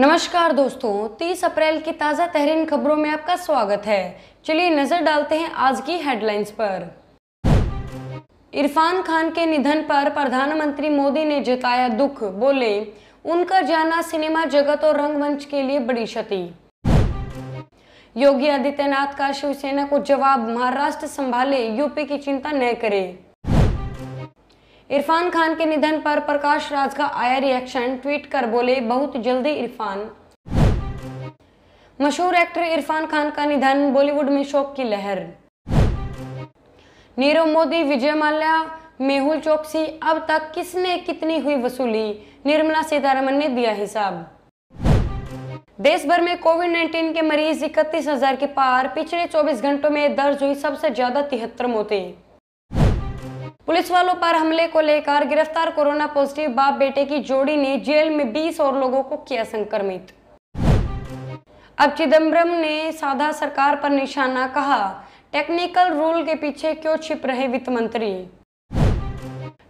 नमस्कार दोस्तों 30 अप्रैल की ताज़ा तहरीन खबरों में आपका स्वागत है चलिए नज़र डालते हैं आज की हेडलाइंस पर इरफान खान के निधन पर प्रधानमंत्री मोदी ने जताया दुख बोले उनका जाना सिनेमा जगत और रंगमंच के लिए बड़ी क्षति योगी आदित्यनाथ का शिवसेना को जवाब महाराष्ट्र संभाले यूपी की चिंता न करे इरफान खान के निधन पर प्रकाश राज का आया रिएक्शन ट्वीट कर बोले बहुत जल्दी इरफान मशहूर एक्टर इरफान खान का निधन बॉलीवुड में शोक की लहर नीरव मोदी विजय माल्या मेहुल चौकसी अब तक किसने कितनी हुई वसूली निर्मला सीतारमन ने दिया हिसाब देश भर में कोविड 19 के मरीज इकतीस हजार के पार पिछले 24 घंटों में दर्ज हुई सबसे ज्यादा तिहत्तर मौतें पुलिस वालों पर हमले को लेकर गिरफ्तार कोरोना पॉजिटिव बाप बेटे की जोड़ी ने जेल में 20 और लोगों को किया संक्रमित अब चिदम्बरम ने साधा सरकार पर निशाना कहा टेक्निकल रूल के पीछे क्यों छिप रहे वित्त मंत्री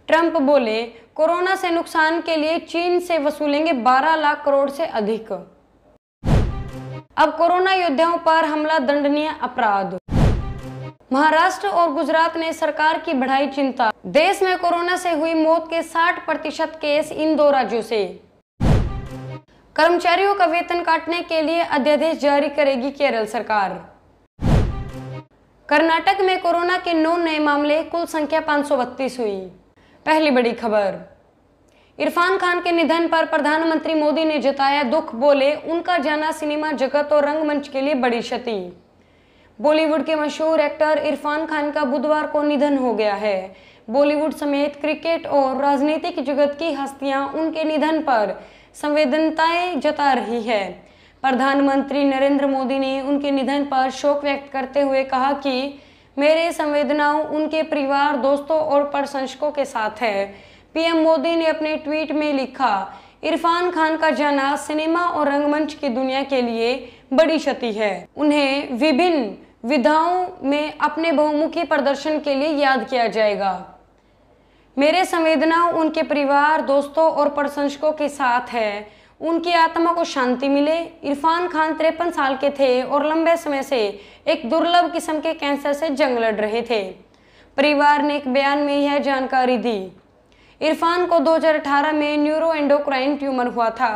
ट्रंप बोले कोरोना से नुकसान के लिए चीन से वसूलेंगे 12 लाख करोड़ से अधिक अब कोरोना योद्धाओं पर हमला दंडनीय अपराध महाराष्ट्र और गुजरात ने सरकार की बढ़ाई चिंता देश में कोरोना से हुई मौत के 60 प्रतिशत केस इन दो राज्यों से कर्मचारियों का वेतन काटने के लिए अध्यादेश जारी करेगी केरल सरकार कर्नाटक में कोरोना के नौ नए मामले कुल संख्या पाँच हुई पहली बड़ी खबर इरफान खान के निधन पर प्रधानमंत्री मोदी ने जताया दुख बोले उनका जाना सिनेमा जगत और रंगमंच के लिए बड़ी क्षति बॉलीवुड के मशहूर एक्टर इरफान खान का बुधवार को निधन हो गया है बॉलीवुड समेत क्रिकेट और राजनीतिक जगत की हस्तियां उनके निधन पर संवेदनताएं जता रही है प्रधानमंत्री नरेंद्र मोदी ने उनके निधन पर शोक व्यक्त करते हुए कहा कि मेरे संवेदनाओं उनके परिवार दोस्तों और प्रशंसकों के साथ है पीएम मोदी ने अपने ट्वीट में लिखा इरफान खान का जाना सिनेमा और रंगमंच की दुनिया के लिए बड़ी क्षति है उन्हें विभिन्न विधाओं में अपने बहुमुखी प्रदर्शन के लिए याद किया जाएगा मेरे संवेदना उनके परिवार दोस्तों और प्रशंसकों के साथ है उनकी आत्मा को शांति मिले इरफान खान तिरपन साल के थे और लंबे समय से एक दुर्लभ किस्म के कैंसर से जंग लड़ रहे थे परिवार ने एक बयान में यह जानकारी दी इरफान को 2018 में न्यूरो एंडोक्राइन ट्यूमर हुआ था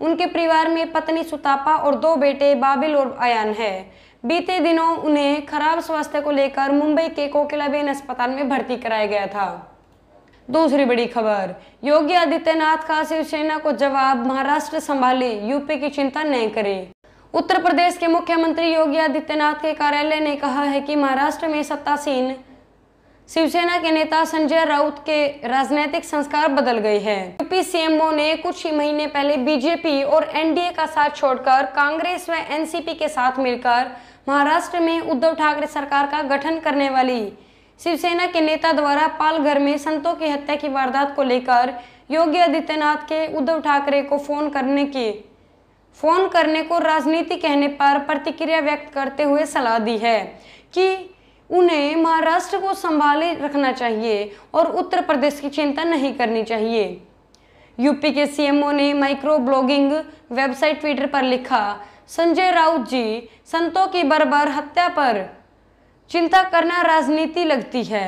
उनके परिवार में पत्नी सुतापा और दो बेटे बाबिल और अयान है बीते दिनों उन्हें खराब स्वास्थ्य को लेकर मुंबई के कोकिलाबेन अस्पताल में भर्ती कराया गया था दूसरी बड़ी खबर योगी आदित्यनाथ का शिवसेना को जवाब महाराष्ट्र संभाले यूपी की चिंता न करे उत्तर प्रदेश के मुख्यमंत्री योगी आदित्यनाथ के कार्यालय ने कहा है कि महाराष्ट्र में सत्तासीन शिवसेना के नेता संजय राउत के राजनीतिक संस्कार बदल गए हैं यूपी सीएमओ ने कुछ ही महीने पहले बीजेपी और एनडीए का साथ छोड़कर कांग्रेस व एनसीपी के साथ मिलकर महाराष्ट्र में उद्धव ठाकरे सरकार का गठन करने वाली शिवसेना के नेता द्वारा पालघर में संतों की हत्या की वारदात को लेकर योगी आदित्यनाथ के उद्धव ठाकरे को फोन करने की फोन करने को राजनीति कहने पर प्रतिक्रिया व्यक्त करते हुए सलाह दी है कि उन्हें महाराष्ट्र को संभाले रखना चाहिए और उत्तर प्रदेश की चिंता नहीं करनी चाहिए यूपी के सीएमओ ने माइक्रो ब्लॉगिंग वेबसाइट ट्विटर पर लिखा संजय राउत जी संतों की बरबर हत्या पर चिंता करना राजनीति लगती है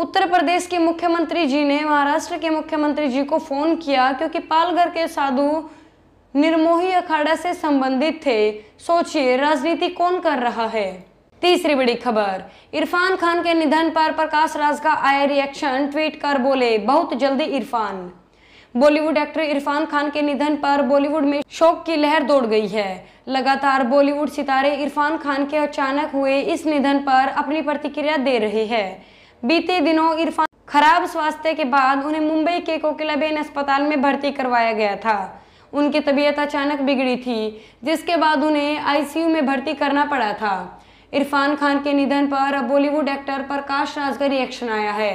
उत्तर प्रदेश के मुख्यमंत्री जी ने महाराष्ट्र के मुख्यमंत्री जी को फ़ोन किया क्योंकि पालघर के साधु निर्मोही अखाड़ा से संबंधित थे सोचिए राजनीति कौन कर रहा है तीसरी बड़ी खबर इरफान खान के निधन पर प्रकाश राज का आया रिएक्शन ट्वीट कर बोले बहुत जल्दी इरफान बॉलीवुड एक्टर इरफान खान के निधन पर बॉलीवुड में शोक की लहर दौड़ गई है लगातार बॉलीवुड सितारे इरफान खान के अचानक हुए इस निधन पर अपनी प्रतिक्रिया दे रहे हैं बीते दिनों इरफान खराब स्वास्थ्य के बाद उन्हें मुंबई के कोकिलाबेन अस्पताल में भर्ती करवाया गया था उनकी तबीयत अचानक बिगड़ी थी जिसके बाद उन्हें आईसीयू में भर्ती करना पड़ा था इरफान खान के निधन पर बॉलीवुड एक्टर प्रकाश राज का रिएक्शन आया है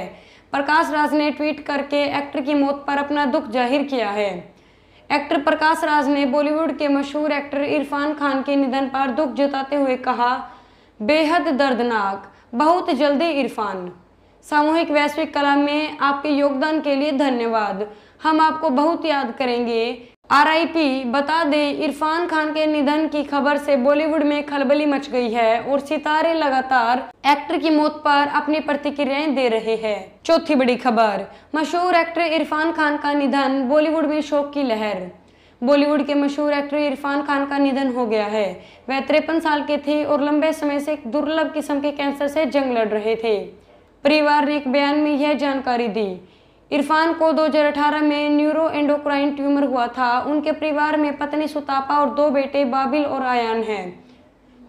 प्रकाश राज ने ट्वीट करके एक्टर की मौत पर अपना दुख जाहिर किया है एक्टर प्रकाश राज ने बॉलीवुड के मशहूर एक्टर इरफान खान के निधन पर दुख जताते हुए कहा बेहद दर्दनाक बहुत जल्दी इरफान सामूहिक वैश्विक कला में आपके योगदान के लिए धन्यवाद हम आपको बहुत याद करेंगे आरआईपी बता दें इरफान खान के निधन की खबर से बॉलीवुड में खलबली मच गई है और सितारे लगातार एक्टर की मौत पर अपनी प्रतिक्रियाएं दे रहे हैं चौथी बड़ी खबर मशहूर एक्टर इरफान खान का निधन बॉलीवुड में शोक की लहर बॉलीवुड के मशहूर एक्टर इरफान खान का निधन हो गया है वह तिरपन साल के थे और लंबे समय से एक दुर्लभ किस्म के कैंसर से जंग लड़ रहे थे परिवार ने एक बयान में यह जानकारी दी इरफान को 2018 में न्यूरो एंडोक्राइन ट्यूमर हुआ था उनके परिवार में पत्नी सुतापा और दो बेटे बाबिल और आयान हैं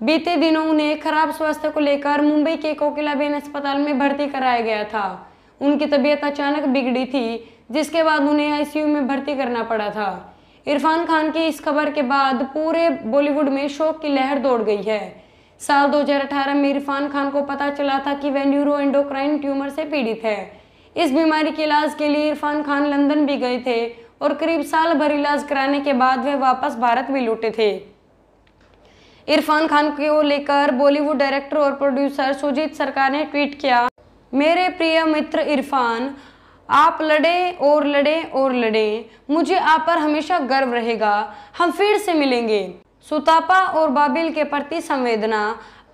बीते दिनों उन्हें खराब स्वास्थ्य को लेकर मुंबई के कोकिलाबेन अस्पताल में भर्ती कराया गया था उनकी तबीयत अचानक बिगड़ी थी जिसके बाद उन्हें आईसीयू में भर्ती करना पड़ा था इरफान खान की इस खबर के बाद पूरे बॉलीवुड में शोक की लहर दौड़ गई है साल 2018 में इरफान खान को पता चला था कि वह न्यूरो एंडोक्राइन ट्यूमर से पीड़ित है इस बीमारी के इलाज के लिए इरफान खान लंदन भी गए थे और करीब साल भर इलाज कराने के बाद वे वापस भारत भी लौटे थे इरफान खान को लेकर बॉलीवुड डायरेक्टर और प्रोड्यूसर सुजीत सरकार ने ट्वीट किया मेरे प्रिय मित्र इरफान आप लड़े और लड़े और लड़े मुझे आप पर हमेशा गर्व रहेगा हम फिर से मिलेंगे सुतापा और बाबिल के प्रति संवेदना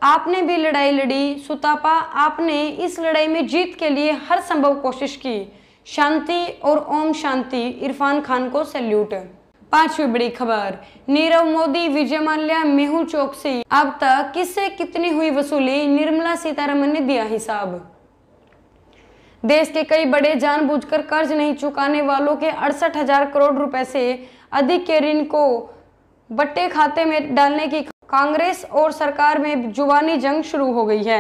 आपने भी लड़ाई लड़ी सुतापा आपने इस लड़ाई में जीत के लिए हर संभव कोशिश की शांति और ओम शांति इरफान खान को सैल्यूट पांचवी बड़ी खबर नीरव मोदी विजय माल्या मेहुल चौकसी अब तक किससे कितनी हुई वसूली निर्मला सीतारमन ने दिया हिसाब देश के कई बड़े जानबूझकर कर्ज नहीं चुकाने वालों के अड़सठ हजार करोड़ रुपए से अधिक के ऋण को बट्टे खाते में डालने की कांग्रेस और सरकार में जुबानी जंग शुरू हो गई है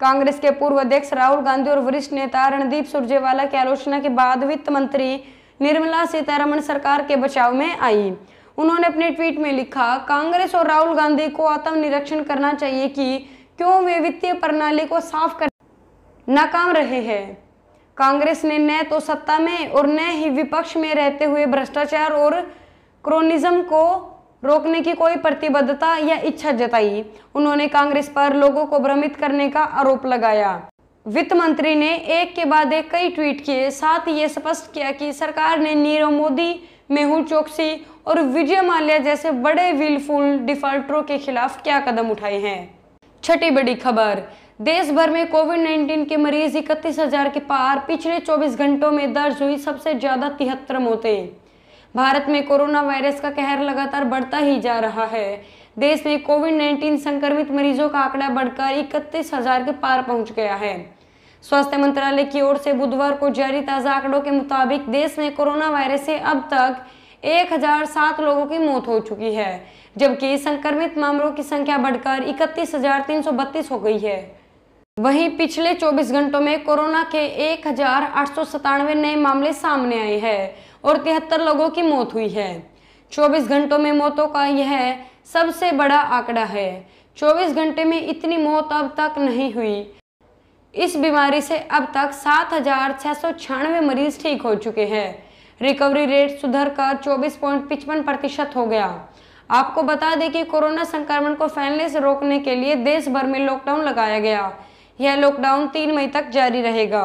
कांग्रेस के पूर्व अध्यक्ष राहुल गांधी और वरिष्ठ नेता रणदीप सुरजेवाला की आलोचना के बाद वित्त मंत्री निर्मला सीतारमण सरकार के बचाव में आई उन्होंने अपने ट्वीट में लिखा कांग्रेस और राहुल गांधी को आत्मनिरीक्षण करना चाहिए कि क्यों वे वित्तीय प्रणाली को साफ कर नाकाम रहे हैं कांग्रेस ने न तो सत्ता में और न ही विपक्ष में रहते हुए भ्रष्टाचार और क्रोनिज्म को रोकने की कोई प्रतिबद्धता या इच्छा जताई उन्होंने कांग्रेस पर लोगों को भ्रमित करने का आरोप लगाया वित्त मंत्री ने एक के बाद एक कई ट्वीट किए साथ ही ये स्पष्ट किया कि सरकार ने नीरव मोदी मेहुल चौकसी और विजय माल्या जैसे बड़े विलफुल डिफॉल्टरों के खिलाफ क्या कदम उठाए हैं छठी बड़ी खबर देश भर में कोविड 19 के मरीज इकतीस हजार के पार पिछले 24 घंटों में दर्ज हुई सबसे ज्यादा तिहत्तर मौतें भारत में कोरोना वायरस का कहर लगातार बढ़ता ही जा रहा है देश में कोविड 19 संक्रमित मरीजों का आंकड़ा बढ़कर इकतीस हजार के पार पहुंच गया है स्वास्थ्य मंत्रालय की ओर से बुधवार को जारी ताज़ा आंकड़ों के मुताबिक देश में कोरोना वायरस से अब तक एक लोगों की मौत हो चुकी है जबकि संक्रमित मामलों की संख्या बढ़कर इकतीस हो गई है वहीं पिछले 24 घंटों में कोरोना के एक नए मामले सामने आए हैं और तिहत्तर लोगों की मौत हुई है 24 घंटों में मौतों का यह सबसे बड़ा आंकड़ा है 24 घंटे में इतनी मौत अब तक नहीं हुई इस बीमारी से अब तक सात मरीज ठीक हो चुके हैं रिकवरी रेट सुधर कर चौबीस प्रतिशत हो गया आपको बता दें कि कोरोना संक्रमण को फैलने से रोकने के लिए देश भर में लॉकडाउन लगाया गया यह लॉकडाउन तीन मई तक जारी रहेगा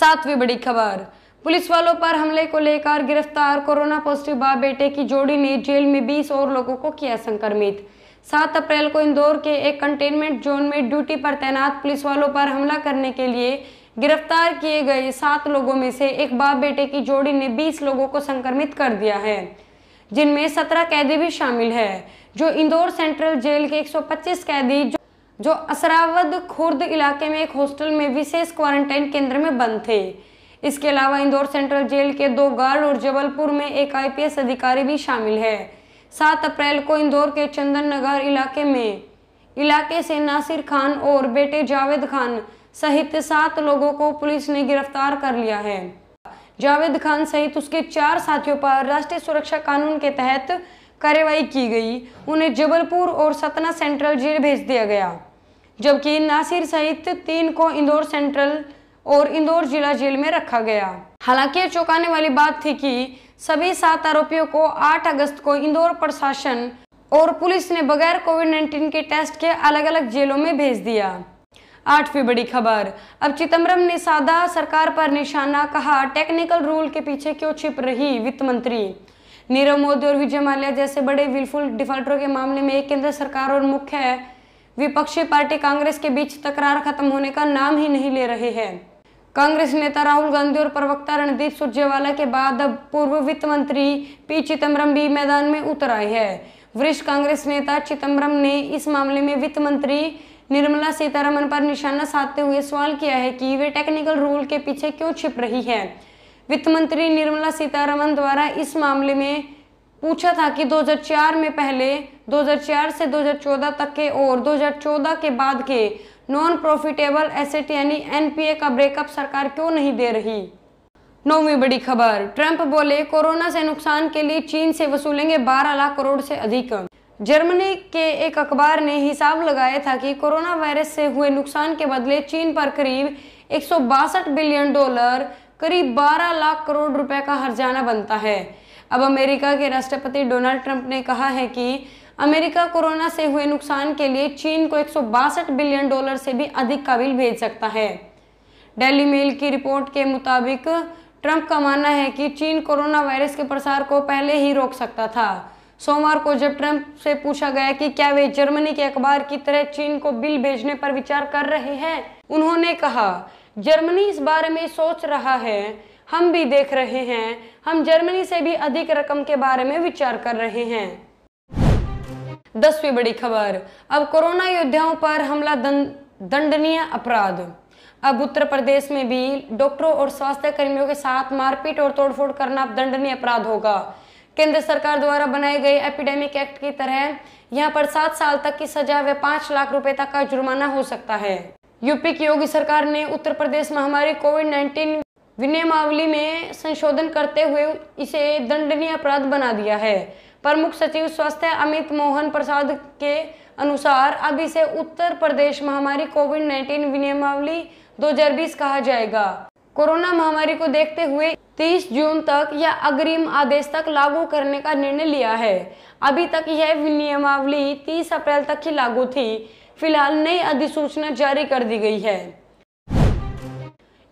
सातवीं बड़ी खबर पुलिस वालों पर हमले को लेकर गिरफ्तार कोरोना पॉजिटिव बाप बेटे की जोड़ी ने जेल में 20 और लोगों को किया संक्रमित 7 अप्रैल को इंदौर के एक कंटेनमेंट जोन में ड्यूटी पर तैनात पुलिस वालों पर हमला करने के लिए गिरफ्तार किए गए सात लोगों में से एक बाप बेटे की जोड़ी ने 20 लोगों को संक्रमित कर दिया है जिनमें सत्रह कैदी भी शामिल है जो इंदौर सेंट्रल जेल के 125 कैदी जो, जो असरावद खुर्द इलाके में एक हॉस्टल में विशेष क्वारंटाइन केंद्र में बंद थे इसके अलावा इंदौर सेंट्रल जेल के दो गार्ड और जबलपुर में एक आईपीएस अधिकारी भी शामिल है सात अप्रैल को इंदौर के चंदन नगर इलाके में इलाके से नासिर खान और बेटे जावेद खान सहित सात लोगों को पुलिस ने गिरफ्तार कर लिया है जावेद खान सहित उसके चार साथियों पर राष्ट्रीय सुरक्षा कानून के तहत कार्रवाई की गई उन्हें जबलपुर और सतना सेंट्रल जेल भेज दिया गया जबकि नासिर सहित तीन को इंदौर सेंट्रल और इंदौर जिला जेल में रखा गया हालांकि चौंकाने वाली बात थी कि सभी सात आरोपियों को 8 अगस्त को इंदौर प्रशासन और पुलिस ने बगैर कोविड 19 के टेस्ट के अलग अलग जेलों में भेज दिया आठवीं बड़ी खबर अब चिदम्बरम ने सादा सरकार पर निशाना कहा टेक्निकल रूल के पीछे क्यों छिप रही वित्त मंत्री नीरव मोदी और विजय माल्या जैसे बड़े विलफुल डिफॉल्टरों के मामले में केंद्र सरकार और मुख्य विपक्षी पार्टी कांग्रेस के बीच तकरार खत्म होने का नाम ही नहीं ले रहे हैं कांग्रेस नेता राहुल गांधी और प्रवक्ता रणदीप सुरजेवाला के बाद अब पूर्व वित्त मंत्री पी चिदम्बरम भी मैदान में उतर आए हैं वरिष्ठ कांग्रेस नेता चिदम्बरम ने इस मामले में वित्त मंत्री निर्मला सीतारमन पर निशाना साधते हुए सवाल किया है कि वे टेक्निकल रूल के पीछे क्यों छिप रही हैं वित्त मंत्री निर्मला सीतारमन द्वारा इस मामले में पूछा था कि 2004 में पहले 2004 से 2014 तक के और 2014 के बाद के नॉन प्रॉफिटेबल एसेट यानी एनपीए का ब्रेकअप सरकार क्यों नहीं दे रही नौवीं बड़ी खबर ट्रंप बोले कोरोना से नुकसान के लिए चीन से वसूलेंगे 12 लाख करोड़ से अधिक जर्मनी के एक अखबार ने हिसाब लगाया था कि कोरोना वायरस से हुए नुकसान के बदले चीन पर करीब एक बिलियन डॉलर करीब 12 लाख करोड़ रुपए का हर्जाना बनता है अब अमेरिका के राष्ट्रपति डोनाल्ड ट्रंप ने कहा है कि अमेरिका कोरोना से हुए नुकसान के लिए चीन को एक बिलियन डॉलर से भी अधिक का बिल भेज सकता है डेली मेल की रिपोर्ट के मुताबिक ट्रंप का मानना है कि चीन कोरोना वायरस के प्रसार को पहले ही रोक सकता था सोमवार को जब ट्रंप से पूछा गया कि क्या वे जर्मनी के अखबार की तरह चीन को बिल भेजने पर विचार कर रहे हैं उन्होंने कहा जर्मनी इस बारे में सोच रहा है हम भी देख रहे हैं हम जर्मनी से भी अधिक रकम के बारे में विचार कर रहे हैं दसवीं बड़ी खबर अब कोरोना योद्धाओं पर हमला दंडनीय अपराध अब उत्तर प्रदेश में भी डॉक्टरों और स्वास्थ्य कर्मियों के साथ मारपीट और तोड़फोड़ करना दंडनीय अपराध होगा केंद्र सरकार द्वारा बनाए गए एपिडेमिक एक्ट की तरह यहाँ पर सात साल तक की सजा व पांच लाख रुपए तक का जुर्माना हो सकता है यूपी की योगी सरकार ने उत्तर प्रदेश महामारी कोविड नाइन्टीन विनियमावली में संशोधन करते हुए इसे दंडनीय अपराध बना दिया है प्रमुख सचिव स्वास्थ्य अमित मोहन प्रसाद के अनुसार अब इसे उत्तर प्रदेश महामारी कोविड 19 विनियमावली 2020 कहा जाएगा कोरोना महामारी को देखते हुए 30 जून तक या अग्रिम आदेश तक लागू करने का निर्णय लिया है अभी तक यह विनियमावली 30 अप्रैल तक ही लागू थी फिलहाल नई अधिसूचना जारी कर दी गई है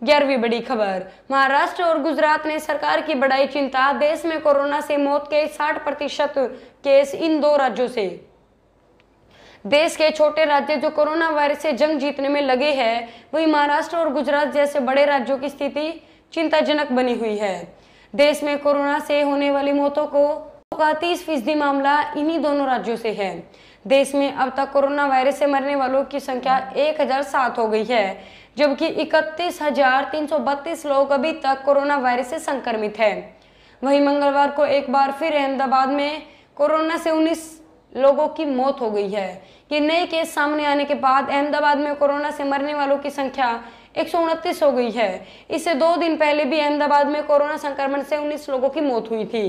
ग्यारहवीं बड़ी खबर महाराष्ट्र और गुजरात ने सरकार की बढ़ाई चिंता देश में कोरोना से मौत के 60 प्रतिशत केस इन दो राज्यों से देश के छोटे राज्य जो कोरोना वायरस से जंग जीतने में लगे हैं वही महाराष्ट्र और गुजरात जैसे बड़े राज्यों की स्थिति चिंताजनक बनी हुई है देश में कोरोना से होने वाली मौतों को का तीस फीसदी मामला इन्हीं दोनों राज्यों से है देश में अब तक कोरोना वायरस से मरने वालों की संख्या एक हो गई है जबकि इकतीस हजार तीन सौ बत्तीस लोग अभी तक कोरोना वायरस से संक्रमित हैं वहीं मंगलवार को एक बार फिर अहमदाबाद में कोरोना से 19 लोगों की मौत हो गई है ये नए केस सामने आने के बाद अहमदाबाद में कोरोना से मरने वालों की संख्या एक हो गई है इससे दो दिन पहले भी अहमदाबाद में कोरोना संक्रमण से उन्नीस लोगों की मौत हुई थी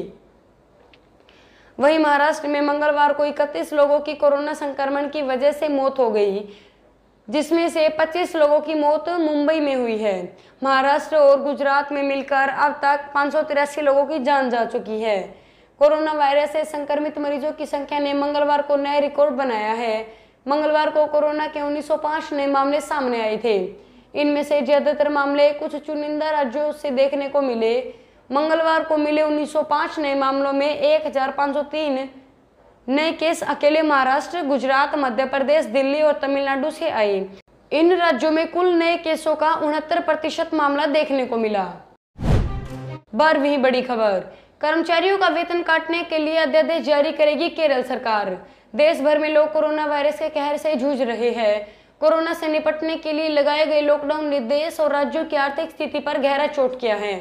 वहीं महाराष्ट्र में मंगलवार को इकतीस लोगों की कोरोना संक्रमण की वजह से मौत हो गई जिसमें से 25 लोगों की मौत मुंबई में हुई है महाराष्ट्र और गुजरात में मिलकर अब तक पाँच लोगों की जान जा चुकी है कोरोना वायरस से संक्रमित मरीजों की संख्या ने मंगलवार को नया रिकॉर्ड बनाया है मंगलवार को कोरोना के 1905 नए मामले सामने आए थे इनमें से ज़्यादातर मामले कुछ चुनिंदा राज्यों से देखने को मिले मंगलवार को मिले 1905 नए मामलों में 1503 नए केस अकेले महाराष्ट्र गुजरात मध्य प्रदेश दिल्ली और तमिलनाडु से आए इन राज्यों में कुल नए केसों का उनहत्तर प्रतिशत मामला देखने को मिला बारहवीं बड़ी खबर कर्मचारियों का वेतन काटने के लिए अध्यादेश जारी करेगी केरल सरकार देश भर में लोग कोरोना वायरस के कहर से जूझ रहे हैं कोरोना से निपटने के लिए लगाए गए लॉकडाउन निर्देश और राज्यों की आर्थिक स्थिति पर गहरा चोट किया है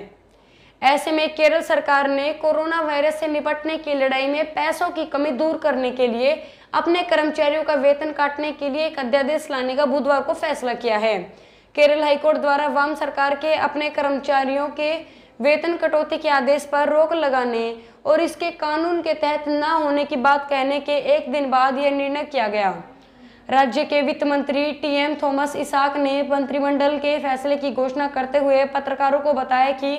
ऐसे में केरल सरकार ने कोरोना वायरस से निपटने की लड़ाई में पैसों की कमी दूर करने के लिए अपने कर्मचारियों का वेतन काटने के लिए एक अध्यादेश लाने का बुधवार को फैसला किया है केरल हाईकोर्ट द्वारा वाम सरकार के अपने कर्मचारियों के वेतन कटौती के आदेश पर रोक लगाने और इसके कानून के तहत न होने की बात कहने के एक दिन बाद यह निर्णय किया गया राज्य के वित्त मंत्री टीएम थॉमस इसाक ने मंत्रिमंडल के फैसले की घोषणा करते हुए पत्रकारों को बताया कि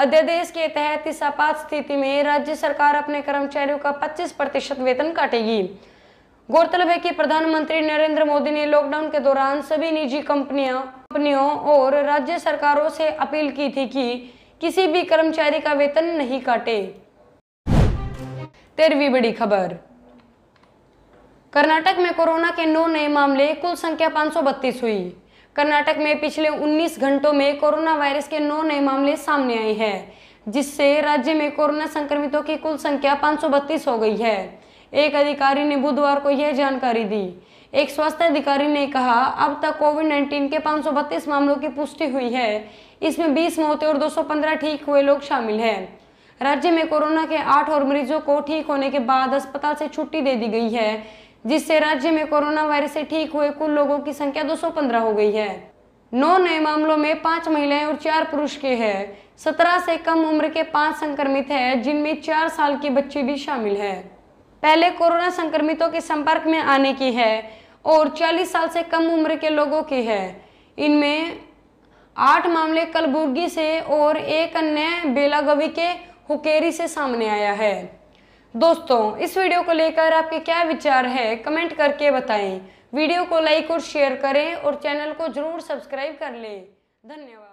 अध्यादेश के तहत इस आपात स्थिति में राज्य सरकार अपने कर्मचारियों का 25 प्रतिशत वेतन काटेगी गौरतलब है कि प्रधानमंत्री नरेंद्र मोदी ने लॉकडाउन के दौरान सभी निजी कंपनियों कंपनियों और राज्य सरकारों से अपील की थी कि किसी भी कर्मचारी का वेतन नहीं काटे तेरहवीं बड़ी खबर कर्नाटक में कोरोना के नौ नए मामले कुल संख्या पांच हुई कर्नाटक में पिछले 19 घंटों में कोरोना वायरस के नौ नए मामले सामने आए हैं जिससे राज्य में कोरोना संक्रमितों की कुल संख्या पाँच हो गई है एक अधिकारी ने बुधवार को यह जानकारी दी एक स्वास्थ्य अधिकारी ने कहा अब तक कोविड 19 के पाँच मामलों की पुष्टि हुई है इसमें 20 मौतें और 215 ठीक हुए लोग शामिल हैं राज्य में कोरोना के आठ और मरीजों को ठीक होने के बाद अस्पताल से छुट्टी दे दी गई है जिससे राज्य में कोरोना वायरस से ठीक हुए कुल लोगों की संख्या 215 हो गई है नौ नए मामलों में पांच महिलाएं और चार पुरुष के हैं सत्रह से कम उम्र के पांच संक्रमित हैं जिनमें चार साल की बच्ची भी शामिल है पहले कोरोना संक्रमितों के संपर्क में आने की है और 40 साल से कम उम्र के लोगों की है इनमें आठ मामले कलबुर्गी से और एक अन्य बेलागवी के हुकेरी से सामने आया है दोस्तों इस वीडियो को लेकर आपके क्या विचार है कमेंट करके बताएं वीडियो को लाइक और शेयर करें और चैनल को जरूर सब्सक्राइब कर लें धन्यवाद